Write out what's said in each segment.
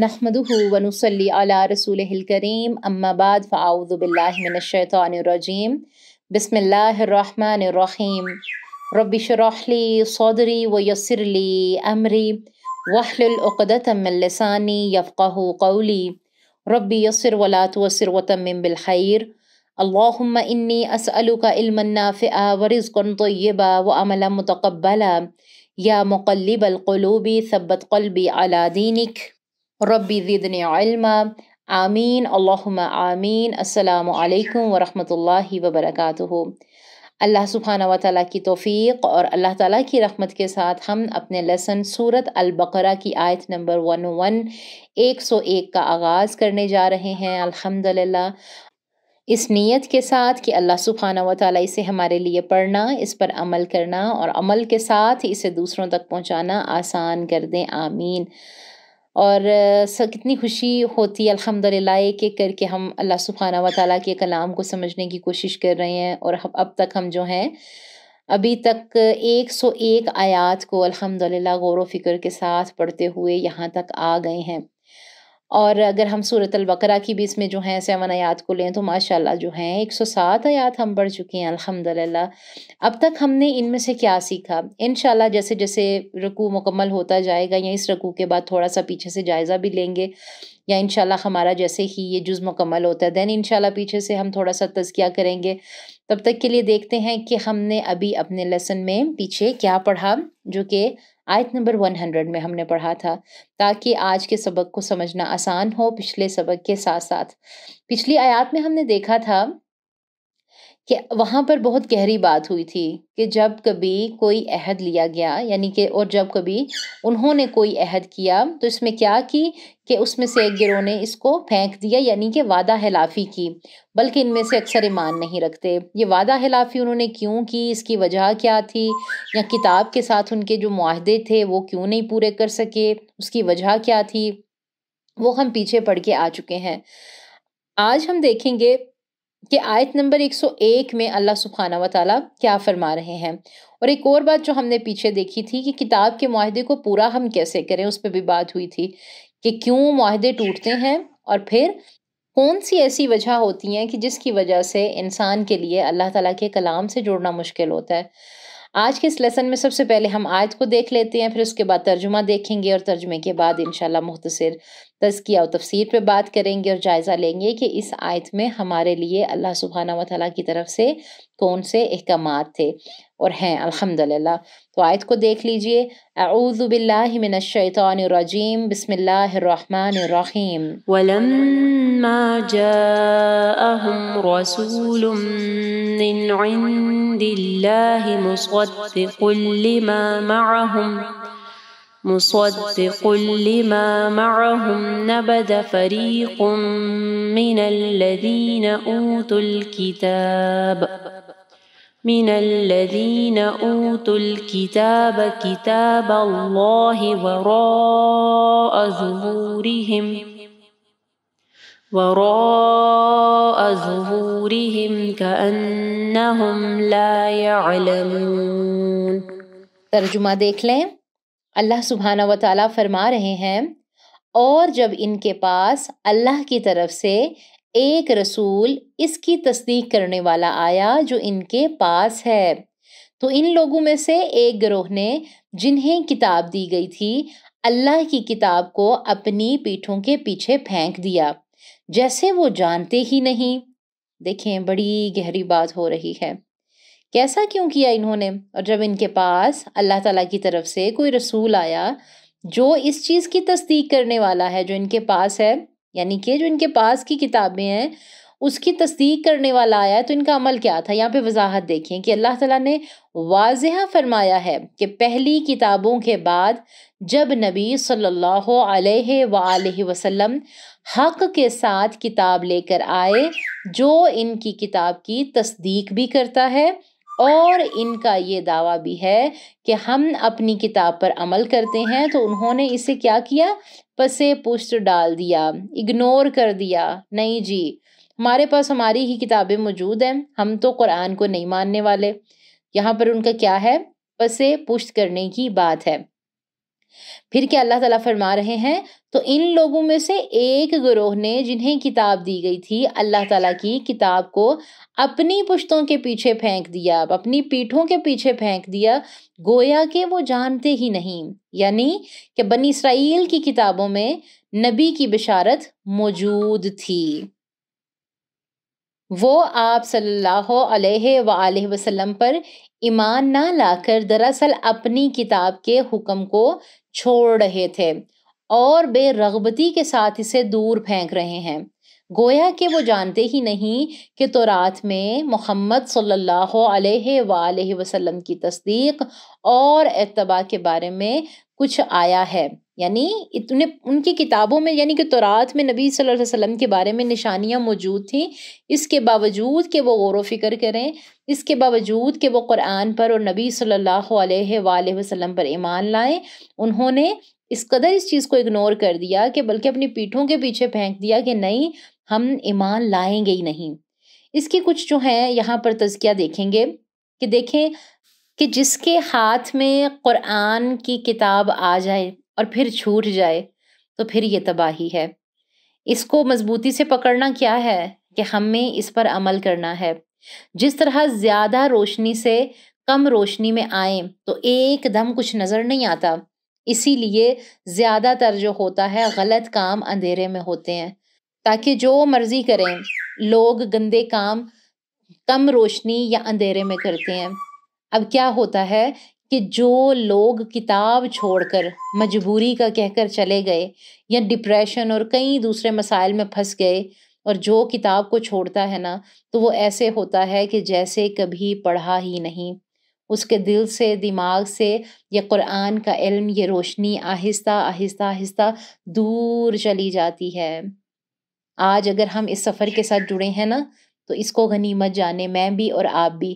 نحمده ونصلي على رسوله الكريم أما بعد فأعوذ بالله من الشيطان الرجيم بسم الله الرحمن الرحيم ربي شرح لي صدري ويسر لي أمري واحلل عقدة من لساني يفقه قولي ربي يسر ولا توسر وتمم بالخير اللهم إني أسألك علما نافعا ورزقا طيبا وأملا متقبلا يا مقلب القلوب ثبت قلبي على دينك रब्बी ज़िदनी इल्मा आमीन अल्लाहुम्मा आमीन अस्सलाम वालेकुम व रहमतुल्लाहि व बरकातुहू अल्लाह सुबहाना व ताली की तोफ़ी और अल्लाह ताला की रहमत के साथ हम अपने लेसन सूरत अलबकरा की आयत नंबर वन वन एक सौ एक का आगाज़ करने जा रहे हैं अल्हम्दुलिल्लाह इस नीयत के साथ कि अल्लाह सुबहाना व ताली इसे हमारे लिए पढ़ना इस पर अमल करना और अमल के साथ इसे दूसरों तक पहुँचाना आसान कर दें आमीन और सर कितनी खुशी होती है अल्हम्दुलिल्लाह एक एक करके हम अल्लाह सुबहाना व ताली के कलाम को समझने की कोशिश कर रहे हैं और अब तक हम जो हैं अभी तक 101 आयात को अल्हम्दुलिल्लाह गौर व फिक्र के साथ पढ़ते हुए यहाँ तक आ गए हैं और अगर हम सूरत अलबकरा की भी इसमें जो है सेवन आयात को लें तो माशाल्लाह जो है 107 आयात हम बढ़ चुके हैं अल्हम्दुलिल्लाह अब तक हमने इनमें से क्या सीखा इन जैसे जैसे रकू मुकम्मल होता जाएगा या इस रकू के बाद थोड़ा सा पीछे से जायज़ा भी लेंगे या इन हमारा जैसे ही ये जुज़ मुकम्मल होता है दैन इन पीछे से हम थोड़ा सा तजकिया करेंगे तब तक के लिए देखते हैं कि हमने अभी अपने लेसन में पीछे क्या पढ़ा जो कि आयत नंबर वन हंड्रेड में हमने पढ़ा था ताकि आज के सबक को समझना आसान हो पिछले सबक के साथ साथ पिछली आयत में हमने देखा था कि वहाँ पर बहुत गहरी बात हुई थी कि जब कभी कोई अहद लिया गया यानी कि और जब कभी उन्होंने कोई अहद किया तो इसमें क्या की कि उसमें से एक गिरोह ने इसको फेंक दिया यानी कि वादा हिलाफी की बल्कि इनमें से अक्सर ईमान नहीं रखते ये वादा हिलाफी उन्होंने क्यों की इसकी वजह क्या थी या किताब के साथ उनके जो माहदे थे वो क्यों नहीं पूरे कर सके उसकी वजह क्या थी वो हम पीछे पढ़ के आ चुके हैं आज हम देखेंगे कि आयत नंबर 101 में अल्लाह सुबहाना व ताली क्या फरमा रहे हैं और एक और बात जो हमने पीछे देखी थी कि किताब के माहदे को पूरा हम कैसे करें उस पर भी बात हुई थी कि क्यों माहदे टूटते हैं और फिर कौन सी ऐसी वजह होती हैं कि जिसकी वजह से इंसान के लिए अल्लाह ताला के कलाम से जुड़ना मुश्किल होता है आज के इस लेसन में सबसे पहले हम आयत को देख लेते हैं फिर उसके बाद तर्जुमा देखेंगे और तर्जुमे के बाद इन मुख्तसर तस्किया और तफसीर पर बात करेंगे और जायज़ा लेंगे कि इस आयत में हमारे लिए अल्लाह सुबहाना वाली की तरफ से कौन से अहकाम थे और हैं अल्हम्दुलिल्लाह तो आयत को देख लीजिए अऊज़ुबिल्लिमिनशैतानरजीम बिस्मिल्लाहिर्रहमानिर्रहीम वलम्मा जाअहुम रसूलुम मिन इंदिल्लाहि मुसद्दिकुल लिमा मअहुम مصدق لما معهم نبذ فريق من الذين أوتوا الكتاب من الذين أوتوا الكتاب كتاب الله وراء ظهورهم وراء ظهورهم كأنهم لا يعلمون ترجمة دیکھ لیں अल्लाह सुबहाना व ताली फरमा रहे हैं और जब इनके पास अल्लाह की तरफ से एक रसूल इसकी तस्दीक करने वाला आया जो इनके पास है तो इन लोगों में से एक ग्रोह ने जिन्हें किताब दी गई थी अल्लाह की किताब को अपनी पीठों के पीछे फेंक दिया जैसे वो जानते ही नहीं देखें बड़ी गहरी बात हो रही है कैसा क्यों किया इन्होंने और जब इनके पास अल्लाह ताला की तरफ से कोई रसूल आया जो इस चीज़ की तस्दीक करने वाला है जो इनके पास है यानी कि जो इनके पास की किताबें हैं उसकी तस्दीक करने वाला आया तो इनका अमल क्या था यहाँ पे वजाहत देखें कि अल्लाह ताला ने वाजह फरमाया है कि पहली किताबों के बाद जब नबी सल्लल्लाहु अलैहि व वसल्लम हक के साथ किताब लेकर आए जो इनकी किताब की तस्दीक भी करता है और इनका ये दावा भी है कि हम अपनी किताब पर अमल करते हैं तो उन्होंने इसे क्या किया पसे पुष्ट डाल दिया इग्नोर कर दिया नहीं जी हमारे पास हमारी ही किताबें मौजूद हैं हम तो कुरान को नहीं मानने वाले यहाँ पर उनका क्या है पसे पुष्ट करने की बात है फिर क्या अल्लाह ताला फरमा रहे हैं तो इन लोगों में से एक गिरोह ने जिन्हें किताब दी गई थी अल्लाह ताला की किताब को अपनी पुश्तों के पीछे फेंक दिया अपनी पीठों के पीछे फेंक दिया गोया के वो जानते ही नहीं यानी कि बनी इसराइल की किताबों में नबी की बिशारत मौजूद थी वो आप सल्लल्लाहु अलैहि सल्ला वसल्लम पर ईमान ना लाकर दरअसल अपनी किताब के हुक्म को छोड़ रहे थे और बेरगबती के साथ इसे दूर फेंक रहे हैं गोया कि वो जानते ही नहीं कि रात में मोहम्मद सल्लल्लाहु अलैहि वसल्लम की तस्दीक और अतबा के बारे में कुछ आया है यानी इतने उनकी किताबों में यानी कि तौरात में नबी सल्लल्लाहु अलैहि वसल्लम के बारे में निशानियाँ मौजूद थीं इसके बावजूद कि वो गौर फिक्र करें इसके बावजूद कि वो कुरान पर और नबी सल्लल्लाहु अलैहि वसल्लम पर ईमान लाएं उन्होंने इस कदर इस चीज़ को इग्नोर कर दिया कि बल्कि अपनी पीठों के पीछे फेंक दिया कि नहीं हम ईमान लाएंगे ही नहीं इसके कुछ जो हैं यहाँ पर तजकिया देखेंगे कि देखें कि जिसके हाथ में कुरान की किताब आ जाए और फिर छूट जाए तो फिर ये तबाही है इसको मजबूती से पकड़ना क्या है कि हमें इस पर अमल करना है जिस तरह ज़्यादा रोशनी से कम रोशनी में आए तो एकदम कुछ नज़र नहीं आता इसीलिए ज़्यादातर जो होता है गलत काम अंधेरे में होते हैं ताकि जो मर्ज़ी करें लोग गंदे काम कम रोशनी या अंधेरे में करते हैं अब क्या होता है कि जो लोग किताब छोड़कर मजबूरी का कहकर चले गए या डिप्रेशन और कई दूसरे मसाइल में फंस गए और जो किताब को छोड़ता है ना तो वो ऐसे होता है कि जैसे कभी पढ़ा ही नहीं उसके दिल से दिमाग से ये कुरान का इल्म ये रोशनी आहिस्ता आहिस्ता आहिस्ता दूर चली जाती है आज अगर हम इस सफ़र के साथ जुड़े हैं ना तो इसको गनीमत जाने मैं भी और आप भी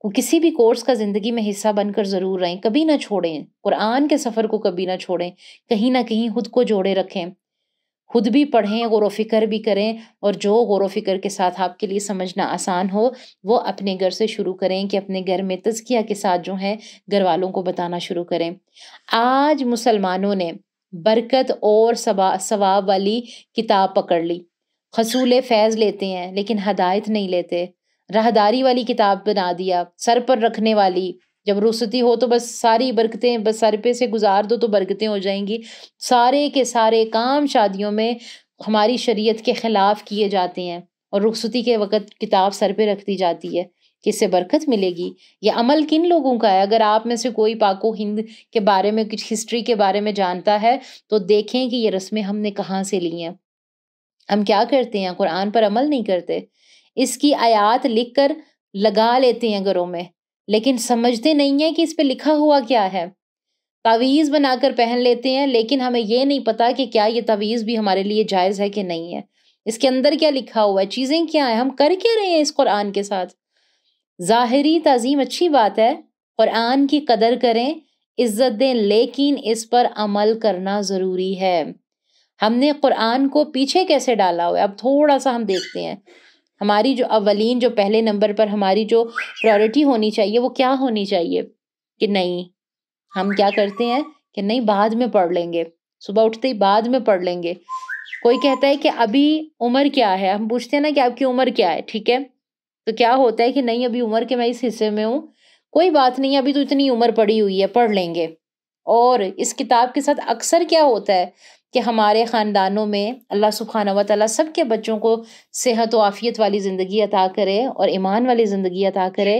को किसी भी कोर्स का ज़िंदगी में हिस्सा बनकर ज़रूर रहें कभी ना छोड़ें कुरान के सफ़र को कभी ना छोड़ें कहीं ना कहीं खुद को जोड़े रखें खुद भी पढ़ें गौर फिक्र भी करें और जो गौर फिक्र के साथ आपके लिए समझना आसान हो वो अपने घर से शुरू करें कि अपने घर में तजकिया के साथ जो है घर वालों को बताना शुरू करें आज मुसलमानों ने बरकत और सवाब वाली किताब पकड़ ली खसूल फैज़ लेते हैं लेकिन हदायत नहीं लेते राहदारी वाली किताब बना दिया सर पर रखने वाली जब रुसती हो तो बस सारी बरकतें बस सर पे से गुजार दो तो बरकतें हो जाएंगी सारे के सारे काम शादियों में हमारी शरीयत के ख़िलाफ़ किए जाते हैं और रुखसती के वक़्त किताब सर पे रख दी जाती है कि इससे बरकत मिलेगी यह अमल किन लोगों का है अगर आप में से कोई पाको हिंद के बारे में कुछ हिस्ट्री के बारे में जानता है तो देखें कि ये रस्में हमने कहाँ से ली हैं हम क्या करते हैं कुरान पर अमल नहीं करते इसकी आयात लिख कर लगा लेते हैं घरों में लेकिन समझते नहीं हैं कि इस पर लिखा हुआ क्या है तावीज़ बनाकर पहन लेते हैं लेकिन हमें ये नहीं पता कि क्या ये तावीज़ भी हमारे लिए जायज़ है कि नहीं है इसके अंदर क्या लिखा हुआ है चीज़ें क्या हैं हम कर क्या रहे हैं इस कुरान के साथ ज़ाहरी तज़ीम अच्छी बात है कुरान की कदर करें इज़्ज़त दें लेकिन इस पर अमल करना ज़रूरी है हमने कुरान को पीछे कैसे डाला हुआ है अब थोड़ा सा हम देखते हैं हमारी जो अवलिन जो पहले नंबर पर हमारी जो प्रायोरिटी होनी चाहिए वो क्या होनी चाहिए कि नहीं हम क्या करते हैं कि नहीं बाद में पढ़ लेंगे सुबह उठते ही बाद में पढ़ लेंगे कोई कहता है कि अभी उम्र क्या है हम पूछते हैं ना कि आपकी उम्र क्या है ठीक है तो क्या होता है कि नहीं अभी उम्र के मैं इस हिस्से में हूँ कोई बात नहीं अभी तो इतनी उम्र पड़ी हुई है पढ़ लेंगे और इस किताब के साथ अक्सर क्या होता है कि हमारे ख़ानदानों में अल्लाह सुबहाना व सब के बच्चों को सेहत व आफ़ियत वाली ज़िंदगी अता करे और ईमान वाली ज़िंदगी अता करे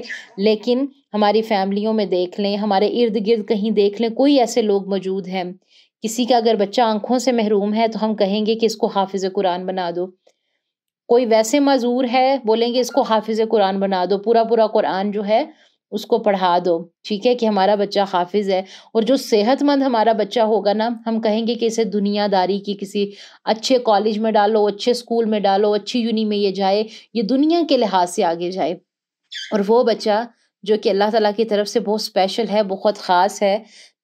लेकिन हमारी फैमिलियों में देख लें हमारे इर्द गिर्द कहीं देख लें कोई ऐसे लोग मौजूद हैं किसी का अगर बच्चा आंखों से महरूम है तो हम कहेंगे कि इसको हाफिज़ कुरान बना दो कोई वैसे मज़ूर है बोलेंगे इसको हाफिज़ कुरान बना दो पूरा पूरा कुरान जो है उसको पढ़ा दो ठीक है कि हमारा बच्चा हाफिज है और जो सेहतमंद हमारा बच्चा होगा ना हम कहेंगे कि इसे दुनियादारी की किसी अच्छे कॉलेज में डालो अच्छे स्कूल में डालो अच्छी यूनि में ये जाए ये दुनिया के लिहाज से आगे जाए और वो बच्चा जो कि अल्लाह ताला की तरफ से बहुत स्पेशल है बहुत ख़ास है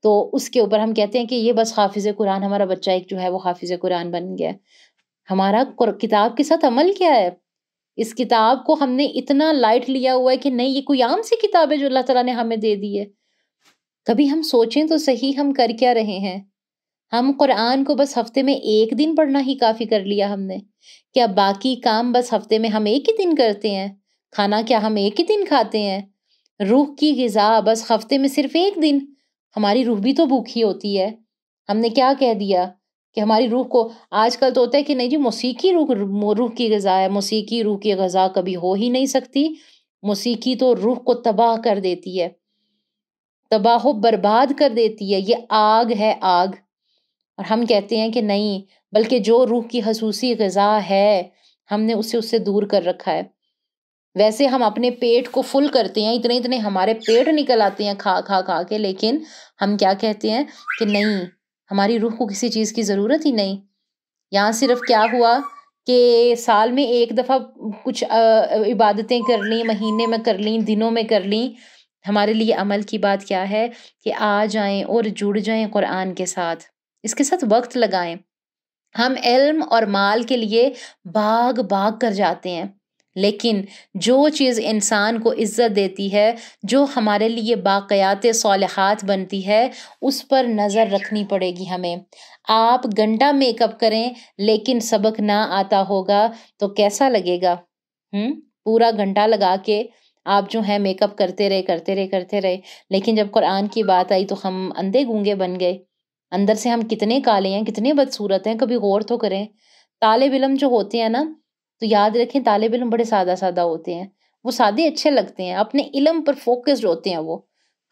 तो उसके ऊपर हम कहते हैं कि ये बस हाफिज़ कुरान हमारा बच्चा एक जो है वो हाफिज़ कुरान बन गया हमारा किताब के साथ अमल क्या है इस किताब को हमने इतना लाइट लिया हुआ है कि नहीं ये कोई आम सी किताब है जो अल्लाह तला ने हमें दे दी है कभी हम सोचें तो सही हम कर क्या रहे हैं हम कुरान को बस हफ्ते में एक दिन पढ़ना ही काफ़ी कर लिया हमने क्या बाकी काम बस हफ्ते में हम एक ही दिन करते हैं खाना क्या हम एक ही दिन खाते हैं रूह की गज़ा बस हफ्ते में सिर्फ एक दिन हमारी रूह भी तो भूखी होती है हमने क्या कह दिया कि हमारी रूह को आजकल तो होता है कि नहीं जी मौसीकी रूह रूह की गज़ा है मौसीकी रूह की गज़ा कभी हो ही नहीं सकती मौसीकी तो रूह को तबाह कर देती है तबाह बर्बाद कर देती है ये आग है आग और हम कहते हैं कि नहीं बल्कि जो रूह की खसूसी गज़ा है हमने उसे उससे दूर कर रखा है वैसे हम अपने पेट को फुल करते हैं इतने इतने हमारे पेट निकल आते हैं खा खा खा के लेकिन हम क्या कहते हैं कि नहीं हमारी रूह को किसी चीज़ की ज़रूरत ही नहीं यहाँ सिर्फ क्या हुआ कि साल में एक दफ़ा कुछ इबादतें कर ली महीने में कर ली दिनों में कर ली हमारे लिए अमल की बात क्या है कि आ जाएं और जुड़ जाएं कुरान के साथ इसके साथ वक्त लगाएं हम इल्म और माल के लिए बाग बाग कर जाते हैं लेकिन जो चीज़ इंसान को इज़्ज़त देती है जो हमारे लिए बायात सालहत बनती है उस पर नज़र रखनी पड़ेगी हमें आप घंटा मेकअप करें लेकिन सबक ना आता होगा तो कैसा लगेगा हुँ? पूरा घंटा लगा के आप जो है मेकअप करते रहे करते रहे करते रहे लेकिन जब कुरान की बात आई तो हम अंधे गूंगे बन गए अंदर से हम कितने काले हैं कितने बदसूरत हैं कभी गौर तो करें तालब इलम जो होते हैं ना तो याद रखें तालब इलम बड़े सादा सादा होते हैं वो सादे अच्छे लगते हैं अपने इलम पर फोकस्ड होते हैं वो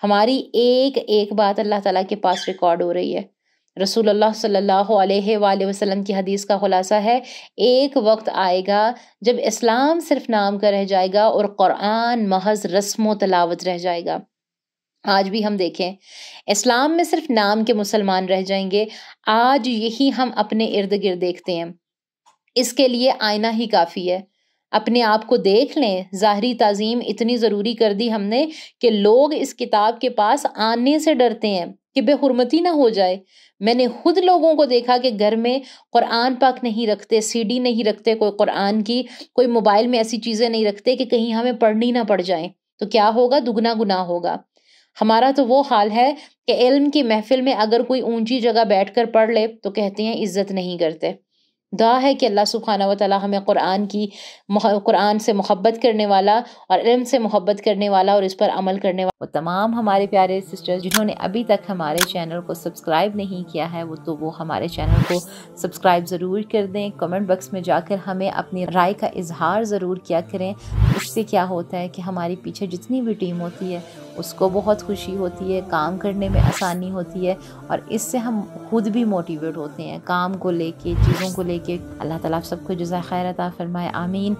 हमारी एक एक बात अल्लाह ताला के पास रिकॉर्ड हो रही है रसूल अल्लाह सल्लल्लाहु अलैहि वसल्लम की हदीस का खुलासा है एक वक्त आएगा जब इस्लाम सिर्फ नाम का रह जाएगा और क़ुरान महज रस्म तलावत रह जाएगा आज भी हम देखें इस्लाम में सिर्फ नाम के मुसलमान रह जाएंगे आज यही हम अपने इर्द गिर्द देखते हैं इसके लिए आईना ही काफ़ी है अपने आप को देख लें ज़ाहरी तज़ीम इतनी ज़रूरी कर दी हमने कि लोग इस किताब के पास आने से डरते हैं कि बेहरमती ना हो जाए मैंने खुद लोगों को देखा कि घर में कुरान पाक नहीं रखते सीडी नहीं रखते कोई कुरान की कोई मोबाइल में ऐसी चीज़ें नहीं रखते कि कहीं हमें पढ़नी ना पड़ जाए तो क्या होगा दुगना गुना होगा हमारा तो वो हाल है कि इल्म की महफिल में अगर कोई ऊंची जगह बैठकर पढ़ ले तो कहते हैं इज्जत नहीं करते दुआ है कि अल्लाह सुबहाना व ताली हमें कुरान की कुरान से मोहब्बत करने वाला और इल्म से मोहब्बत करने वाला और इस पर अमल करने वाला तमाम हमारे प्यारे सिस्टर्स जिन्होंने अभी तक हमारे चैनल को सब्सक्राइब नहीं किया है वो तो वो हमारे चैनल को सब्सक्राइब ज़रूर कर दें कमेंट बॉक्स में जाकर हमें अपनी राय का इजहार ज़रूर किया करें उससे क्या होता है कि हमारे पीछे जितनी भी टीम होती है उसको बहुत खुशी होती है काम करने में आसानी होती है और इससे हम खुद भी मोटिवेट होते हैं काम को लेके चीज़ों को लेके अल्लाह ताला आप सबको जजा खैर अता फरमाए आमीन